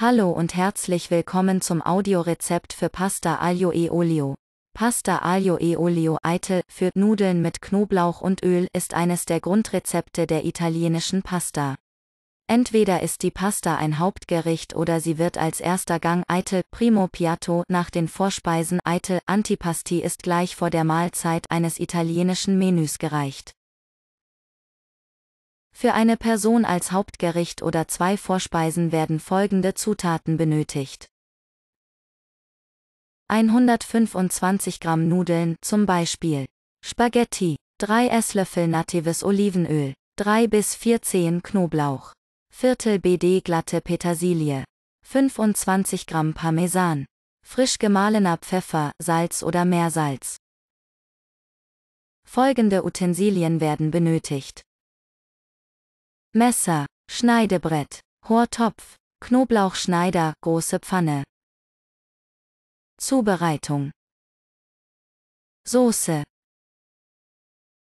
Hallo und herzlich willkommen zum Audiorezept für Pasta Aglio e Olio. Pasta Aglio e Olio Eitel für Nudeln mit Knoblauch und Öl ist eines der Grundrezepte der italienischen Pasta. Entweder ist die Pasta ein Hauptgericht oder sie wird als erster Gang Eitel Primo Piatto nach den Vorspeisen Eitel Antipasti ist gleich vor der Mahlzeit eines italienischen Menüs gereicht. Für eine Person als Hauptgericht oder zwei Vorspeisen werden folgende Zutaten benötigt. 125 Gramm Nudeln zum Beispiel. Spaghetti, 3 Esslöffel natives Olivenöl, 3 bis 4 Zehen Knoblauch, Viertel BD glatte Petersilie, 25 Gramm Parmesan, frisch gemahlener Pfeffer, Salz oder Meersalz. Folgende Utensilien werden benötigt. Messer, Schneidebrett, Hortopf, Knoblauchschneider, große Pfanne. Zubereitung. Soße.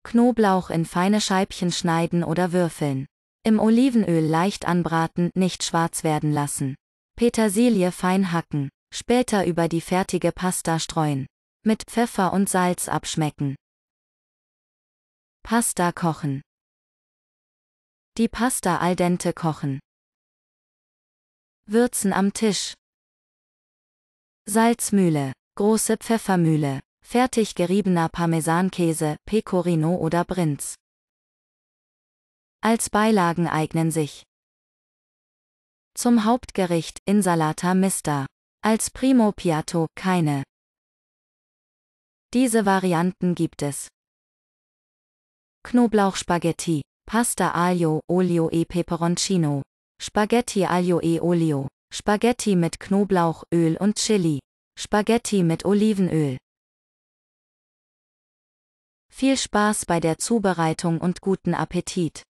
Knoblauch in feine Scheibchen schneiden oder würfeln. Im Olivenöl leicht anbraten, nicht schwarz werden lassen. Petersilie fein hacken, später über die fertige Pasta streuen. Mit Pfeffer und Salz abschmecken. Pasta kochen. Die Pasta al dente kochen. Würzen am Tisch. Salzmühle, große Pfeffermühle, fertig geriebener Parmesankäse, Pecorino oder Brinz. Als Beilagen eignen sich zum Hauptgericht Insalata Mista, als Primo Piatto keine. Diese Varianten gibt es. Knoblauchspaghetti Pasta aglio olio e peperoncino. Spaghetti aglio e olio. Spaghetti mit Knoblauch, Öl und Chili. Spaghetti mit Olivenöl. Viel Spaß bei der Zubereitung und guten Appetit!